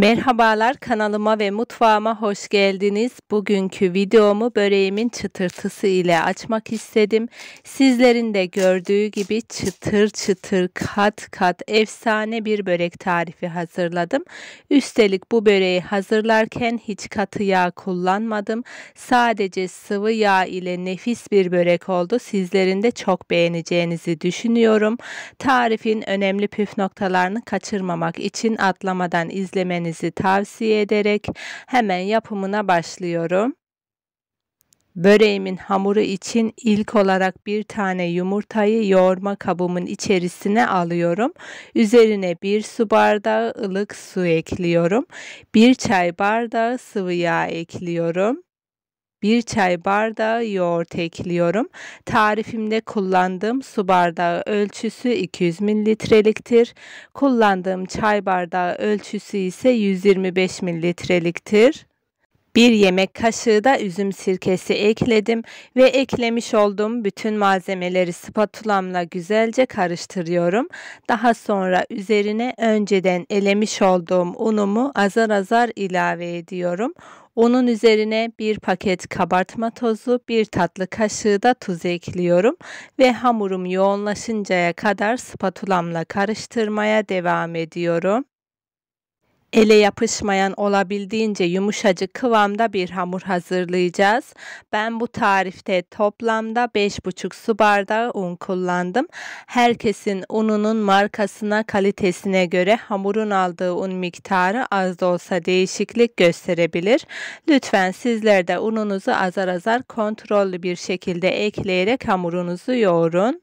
Merhabalar kanalıma ve mutfağıma hoş geldiniz. Bugünkü videomu böreğimin çıtırtısı ile açmak istedim. Sizlerin de gördüğü gibi çıtır çıtır kat kat efsane bir börek tarifi hazırladım. Üstelik bu böreği hazırlarken hiç katı yağ kullanmadım. Sadece sıvı yağ ile nefis bir börek oldu. Sizlerin de çok beğeneceğinizi düşünüyorum. Tarifin önemli püf noktalarını kaçırmamak için atlamadan izlemenizi etmenizi tavsiye ederek hemen yapımına başlıyorum. Böreğimin hamuru için ilk olarak bir tane yumurtayı yoğurma kabımın içerisine alıyorum. Üzerine bir su bardağı ılık su ekliyorum. Bir çay bardağı sıvı yağ ekliyorum. 1 çay bardağı yoğurt ekliyorum. Tarifimde kullandığım su bardağı ölçüsü 200 mililitreliktir. Kullandığım çay bardağı ölçüsü ise 125 mililitreliktir. 1 yemek kaşığı da üzüm sirkesi ekledim ve eklemiş olduğum bütün malzemeleri spatulamla güzelce karıştırıyorum. Daha sonra üzerine önceden elemiş olduğum unumu azar azar ilave ediyorum. Onun üzerine bir paket kabartma tozu, bir tatlı kaşığı da tuz ekliyorum ve hamurum yoğunlaşıncaya kadar spatulamla karıştırmaya devam ediyorum. Ele yapışmayan olabildiğince yumuşacık kıvamda bir hamur hazırlayacağız. Ben bu tarifte toplamda 5,5 su bardağı un kullandım. Herkesin ununun markasına kalitesine göre hamurun aldığı un miktarı az da olsa değişiklik gösterebilir. Lütfen sizler de ununuzu azar azar kontrollü bir şekilde ekleyerek hamurunuzu yoğurun.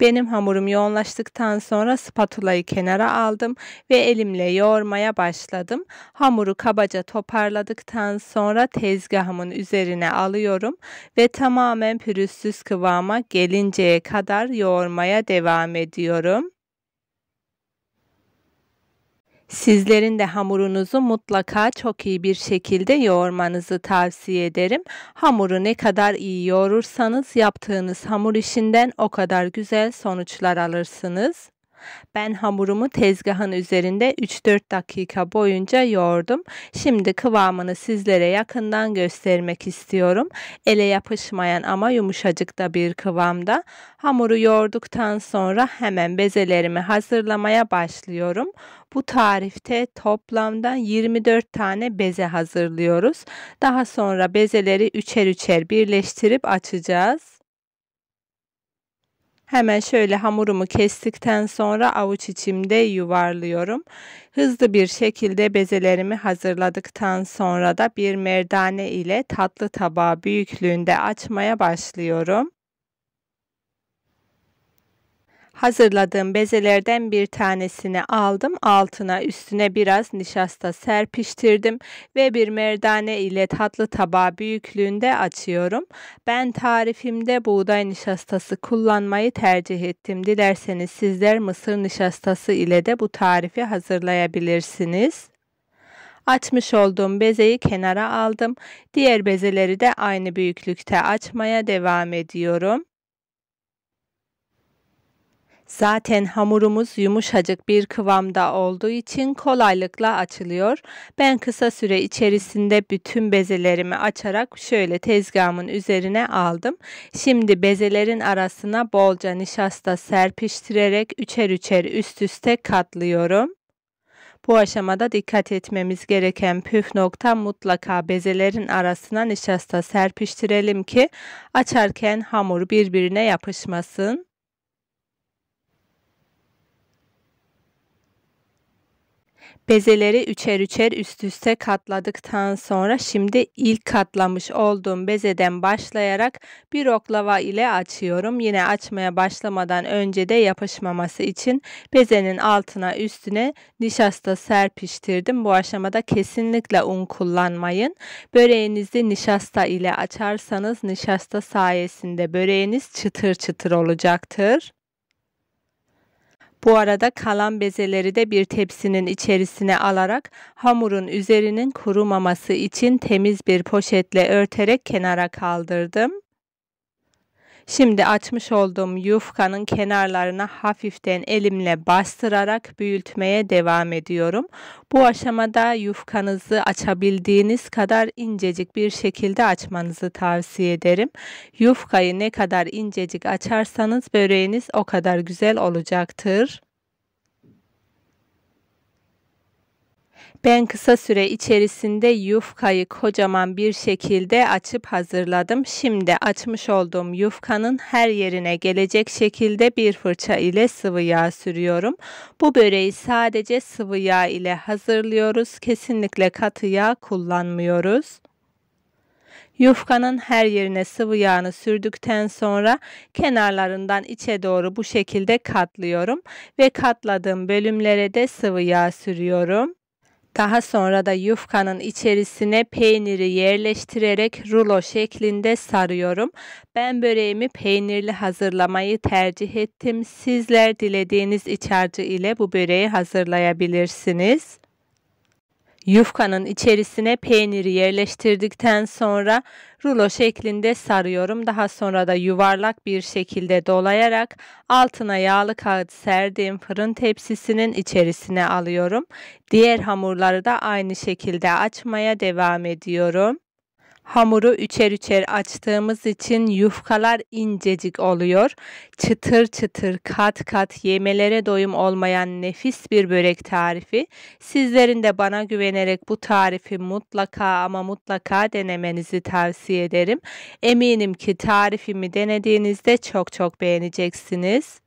Benim hamurum yoğunlaştıktan sonra spatulayı kenara aldım ve elimle yoğurmaya başladım. Hamuru kabaca toparladıktan sonra tezgahımın üzerine alıyorum ve tamamen pürüzsüz kıvama gelinceye kadar yoğurmaya devam ediyorum. Sizlerin de hamurunuzu mutlaka çok iyi bir şekilde yoğurmanızı tavsiye ederim. Hamuru ne kadar iyi yoğurursanız yaptığınız hamur işinden o kadar güzel sonuçlar alırsınız. Ben hamurumu tezgahın üzerinde 3-4 dakika boyunca yoğurdum. Şimdi kıvamını sizlere yakından göstermek istiyorum. Ele yapışmayan ama yumuşacık da bir kıvamda. Hamuru yoğurduktan sonra hemen bezelerimi hazırlamaya başlıyorum. Bu tarifte toplamda 24 tane beze hazırlıyoruz. Daha sonra bezeleri üçer üçer birleştirip açacağız. Hemen şöyle hamurumu kestikten sonra avuç içimde yuvarlıyorum. Hızlı bir şekilde bezelerimi hazırladıktan sonra da bir merdane ile tatlı tabağı büyüklüğünde açmaya başlıyorum. Hazırladığım bezelerden bir tanesini aldım. Altına üstüne biraz nişasta serpiştirdim ve bir merdane ile tatlı tabağı büyüklüğünde açıyorum. Ben tarifimde buğday nişastası kullanmayı tercih ettim. Dilerseniz sizler mısır nişastası ile de bu tarifi hazırlayabilirsiniz. Açmış olduğum bezeyi kenara aldım. Diğer bezeleri de aynı büyüklükte açmaya devam ediyorum. Zaten hamurumuz yumuşacık bir kıvamda olduğu için kolaylıkla açılıyor. Ben kısa süre içerisinde bütün bezelerimi açarak şöyle tezgahımın üzerine aldım. Şimdi bezelerin arasına bolca nişasta serpiştirerek üçer üçer üst üste katlıyorum. Bu aşamada dikkat etmemiz gereken püf nokta mutlaka bezelerin arasına nişasta serpiştirelim ki açarken hamur birbirine yapışmasın. Bezeleri üçer üçer üst üste katladıktan sonra şimdi ilk katlamış olduğum bezeden başlayarak bir oklava ile açıyorum. Yine açmaya başlamadan önce de yapışmaması için bezenin altına üstüne nişasta serpiştirdim. Bu aşamada kesinlikle un kullanmayın. Böreğinizi nişasta ile açarsanız nişasta sayesinde böreğiniz çıtır çıtır olacaktır. Bu arada kalan bezeleri de bir tepsinin içerisine alarak hamurun üzerinin kurumaması için temiz bir poşetle örterek kenara kaldırdım. Şimdi açmış olduğum yufkanın kenarlarına hafiften elimle bastırarak büyütmeye devam ediyorum. Bu aşamada yufkanızı açabildiğiniz kadar incecik bir şekilde açmanızı tavsiye ederim. Yufkayı ne kadar incecik açarsanız böreğiniz o kadar güzel olacaktır. Ben kısa süre içerisinde yufkayı kocaman bir şekilde açıp hazırladım. Şimdi açmış olduğum yufkanın her yerine gelecek şekilde bir fırça ile sıvı yağ sürüyorum. Bu böreği sadece sıvı yağ ile hazırlıyoruz. Kesinlikle katı yağ kullanmıyoruz. Yufkanın her yerine sıvı yağını sürdükten sonra kenarlarından içe doğru bu şekilde katlıyorum ve katladığım bölümlere de sıvı yağ sürüyorum. Daha sonra da yufkanın içerisine peyniri yerleştirerek rulo şeklinde sarıyorum. Ben böreğimi peynirli hazırlamayı tercih ettim. Sizler dilediğiniz iç harcı ile bu böreği hazırlayabilirsiniz. Yufkanın içerisine peyniri yerleştirdikten sonra rulo şeklinde sarıyorum. Daha sonra da yuvarlak bir şekilde dolayarak altına yağlı kağıt serdiğim fırın tepsisinin içerisine alıyorum. Diğer hamurları da aynı şekilde açmaya devam ediyorum. Hamuru üçer üçer açtığımız için yufkalar incecik oluyor. Çıtır çıtır kat kat yemelere doyum olmayan nefis bir börek tarifi. Sizlerin de bana güvenerek bu tarifi mutlaka ama mutlaka denemenizi tavsiye ederim. Eminim ki tarifimi denediğinizde çok çok beğeneceksiniz.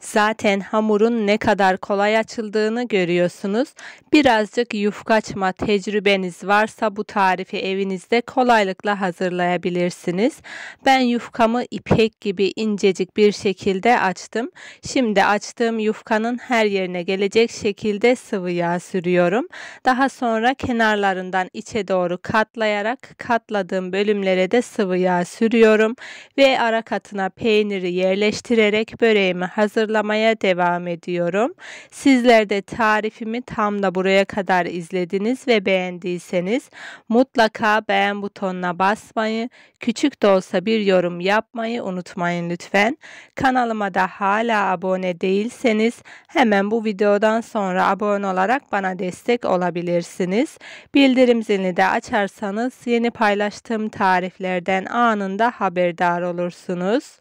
Zaten hamurun ne kadar kolay açıldığını görüyorsunuz. Birazcık yufka açma tecrübeniz varsa bu tarifi evinizde kolaylıkla hazırlayabilirsiniz. Ben yufkamı ipek gibi incecik bir şekilde açtım. Şimdi açtığım yufkanın her yerine gelecek şekilde sıvı yağ sürüyorum. Daha sonra kenarlarından içe doğru katlayarak katladığım bölümlere de sıvı yağ sürüyorum ve ara katına peyniri yerleştirerek böreğimi hazırlayacağım hazırlamaya devam ediyorum. Sizler de tarifimi tam da buraya kadar izlediniz ve beğendiyseniz mutlaka beğen butonuna basmayı, küçük de olsa bir yorum yapmayı unutmayın lütfen. Kanalıma da hala abone değilseniz hemen bu videodan sonra abone olarak bana destek olabilirsiniz. Bildirim zilini de açarsanız yeni paylaştığım tariflerden anında haberdar olursunuz.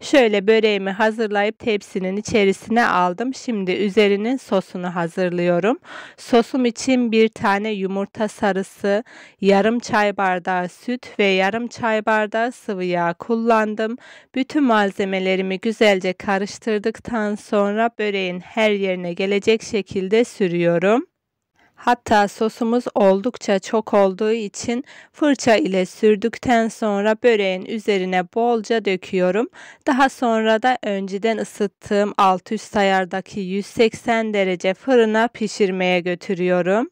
Şöyle böreğimi hazırlayıp tepsinin içerisine aldım. Şimdi üzerinin sosunu hazırlıyorum. Sosum için bir tane yumurta sarısı, yarım çay bardağı süt ve yarım çay bardağı sıvı yağ kullandım. Bütün malzemelerimi güzelce karıştırdıktan sonra böreğin her yerine gelecek şekilde sürüyorum. Hatta sosumuz oldukça çok olduğu için fırça ile sürdükten sonra böreğin üzerine bolca döküyorum. Daha sonra da önceden ısıttığım alt üst ayardaki 180 derece fırına pişirmeye götürüyorum.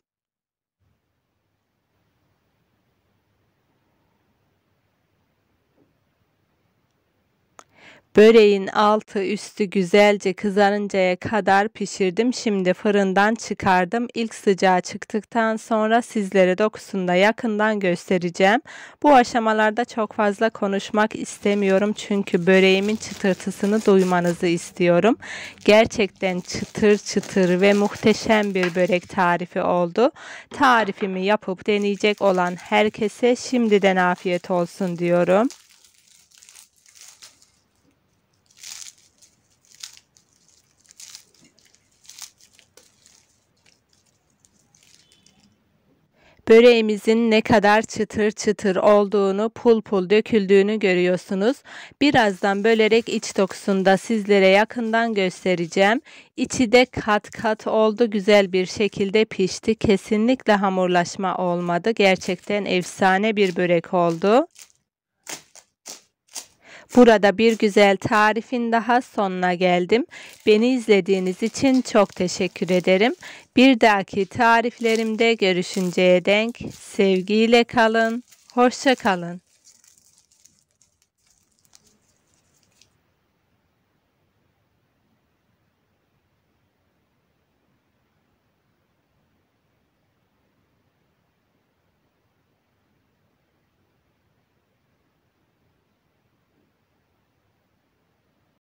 Böreğin altı üstü güzelce kızarıncaya kadar pişirdim. Şimdi fırından çıkardım. İlk sıcağı çıktıktan sonra sizlere dokusunda yakından göstereceğim. Bu aşamalarda çok fazla konuşmak istemiyorum. Çünkü böreğimin çıtırtısını duymanızı istiyorum. Gerçekten çıtır çıtır ve muhteşem bir börek tarifi oldu. Tarifimi yapıp deneyecek olan herkese şimdiden afiyet olsun diyorum. Böreğimizin ne kadar çıtır çıtır olduğunu, pul pul döküldüğünü görüyorsunuz. Birazdan bölerek iç dokusunda sizlere yakından göstereceğim. İçi de kat kat oldu, güzel bir şekilde pişti. Kesinlikle hamurlaşma olmadı. Gerçekten efsane bir börek oldu. Burada bir güzel tarifin daha sonuna geldim. Beni izlediğiniz için çok teşekkür ederim. Bir dahaki tariflerimde görüşünceye denk sevgiyle kalın, hoşça kalın.